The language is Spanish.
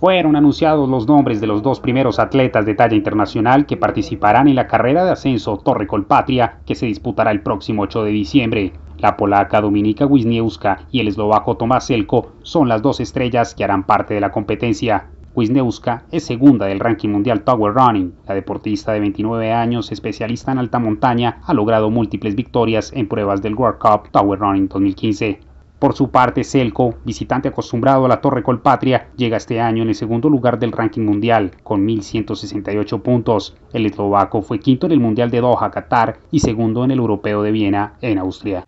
fueron anunciados los nombres de los dos primeros atletas de talla internacional que participarán en la carrera de ascenso Torre Colpatria, que se disputará el próximo 8 de diciembre. La polaca Dominika Wisniewska y el eslovaco Tomás Elko son las dos estrellas que harán parte de la competencia. Wisniewska es segunda del ranking mundial Tower Running. La deportista de 29 años, especialista en alta montaña, ha logrado múltiples victorias en pruebas del World Cup Tower Running 2015. Por su parte, Selco, visitante acostumbrado a la Torre Colpatria, llega este año en el segundo lugar del ranking mundial, con 1.168 puntos. El eslovaco fue quinto en el Mundial de Doha, Qatar, y segundo en el Europeo de Viena, en Austria.